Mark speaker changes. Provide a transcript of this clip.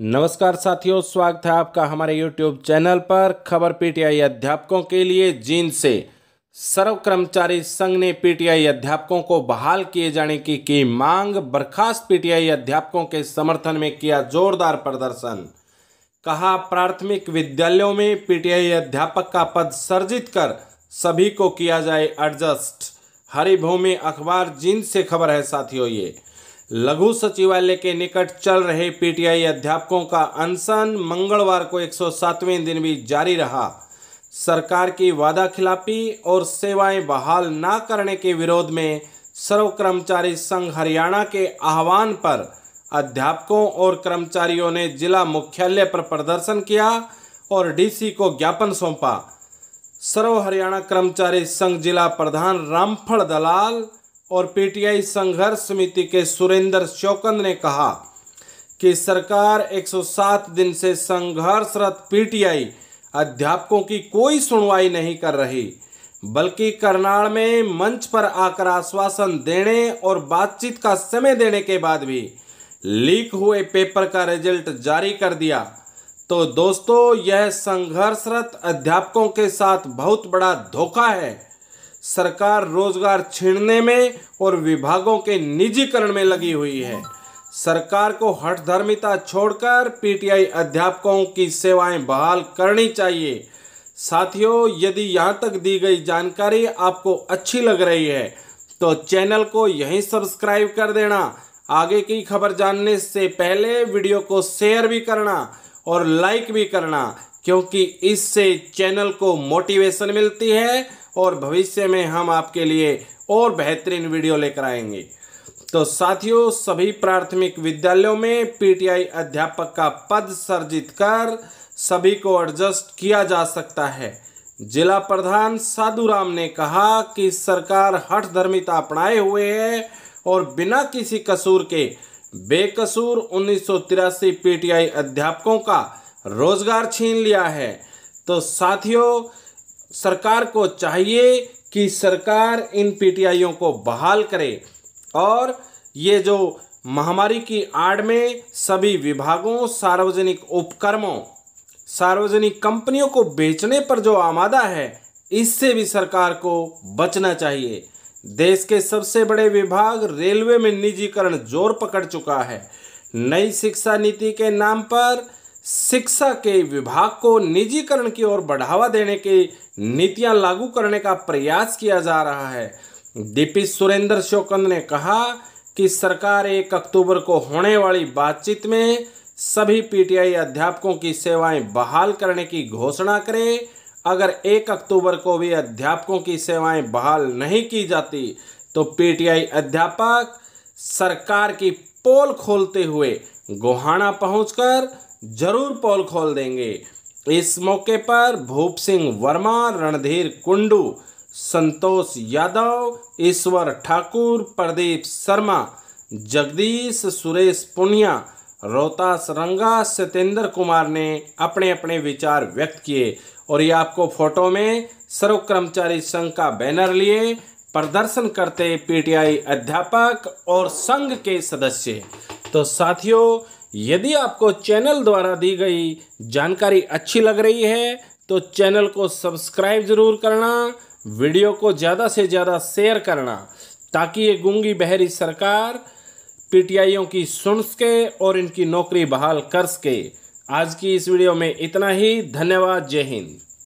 Speaker 1: नमस्कार साथियों स्वागत है आपका हमारे यूट्यूब चैनल पर खबर पीटीआई अध्यापकों के लिए जींद से सर्व कर्मचारी संघ ने पीटीआई अध्यापकों को बहाल किए जाने की की मांग बर्खास्त पीटीआई अध्यापकों के समर्थन में किया जोरदार प्रदर्शन कहा प्राथमिक विद्यालयों में पीटीआई अध्यापक का पद सर्जित कर सभी को किया जाए एडजस्ट हरिभूमि अखबार जींद से खबर है साथियों ये लघु सचिवालय के निकट चल रहे पीटीआई अध्यापकों का अनशन मंगलवार को 107वें दिन भी जारी रहा सरकार की वादा खिलाफी और सेवाएं बहाल न करने के विरोध में सर्व कर्मचारी संघ हरियाणा के आह्वान पर अध्यापकों और कर्मचारियों ने जिला मुख्यालय पर प्रदर्शन किया और डीसी को ज्ञापन सौंपा सर्व हरियाणा कर्मचारी संघ जिला प्रधान रामफड़ दलाल और पीटीआई संघर्ष समिति के सुरेंद्र चौकंद ने कहा कि सरकार 107 दिन से संघर्षरत पीटीआई अध्यापकों की कोई सुनवाई नहीं कर रही बल्कि करनाल में मंच पर आकर आश्वासन देने और बातचीत का समय देने के बाद भी लीक हुए पेपर का रिजल्ट जारी कर दिया तो दोस्तों यह संघर्षरत अध्यापकों के साथ बहुत बड़ा धोखा है सरकार रोजगार छीनने में और विभागों के निजीकरण में लगी हुई है सरकार को हठधर्मिता छोड़कर पीटीआई अध्यापकों की सेवाएं बहाल करनी चाहिए साथियों यदि यहाँ तक दी गई जानकारी आपको अच्छी लग रही है तो चैनल को यहीं सब्सक्राइब कर देना आगे की खबर जानने से पहले वीडियो को शेयर भी करना और लाइक भी करना क्योंकि इससे चैनल को मोटिवेशन मिलती है और भविष्य में हम आपके लिए और बेहतरीन वीडियो लेकर आएंगे तो साथियों सभी प्राथमिक विद्यालयों में पीटीआई अध्यापक का पद सर्जित कर सभी को एडजस्ट किया जा सकता है जिला प्रधान साधुराम ने कहा कि सरकार हठ धर्मिता अपनाए हुए है और बिना किसी कसूर के बेकसूर उन्नीस पीटीआई अध्यापकों का रोजगार छीन लिया है तो साथियों सरकार को चाहिए कि सरकार इन पीटीआइयों को बहाल करे और ये जो महामारी की आड़ में सभी विभागों सार्वजनिक उपक्रमों सार्वजनिक कंपनियों को बेचने पर जो आमादा है इससे भी सरकार को बचना चाहिए देश के सबसे बड़े विभाग रेलवे में निजीकरण जोर पकड़ चुका है नई शिक्षा नीति के नाम पर शिक्षा के विभाग को निजीकरण की ओर बढ़ावा देने के नीतियां लागू करने का प्रयास किया जा रहा है डीपी सुरेंद्र शोकंद ने कहा कि सरकार एक अक्टूबर को होने वाली बातचीत में सभी पीटीआई अध्यापकों की सेवाएं बहाल करने की घोषणा करे अगर एक अक्टूबर को भी अध्यापकों की सेवाएं बहाल नहीं की जाती तो पीटीआई अध्यापक सरकार की पोल खोलते हुए गोहाना पहुंचकर जरूर पोल खोल देंगे इस मौके पर भूप सिंह वर्मा रणधीर कुंडू संतोष यादव ईश्वर ठाकुर प्रदीप शर्मा जगदीश सुरेश पुनिया रोहतास रंगा सत्येंद्र कुमार ने अपने अपने विचार व्यक्त किए और ये आपको फोटो में सर्व कर्मचारी संघ का बैनर लिए प्रदर्शन करते पीटीआई अध्यापक और संघ के सदस्य तो साथियों यदि आपको चैनल द्वारा दी गई जानकारी अच्छी लग रही है तो चैनल को सब्सक्राइब ज़रूर करना वीडियो को ज़्यादा से ज़्यादा शेयर करना ताकि ये गूंगी बहरी सरकार पीटीआईयों की सुन सके और इनकी नौकरी बहाल कर सके आज की इस वीडियो में इतना ही धन्यवाद जय हिंद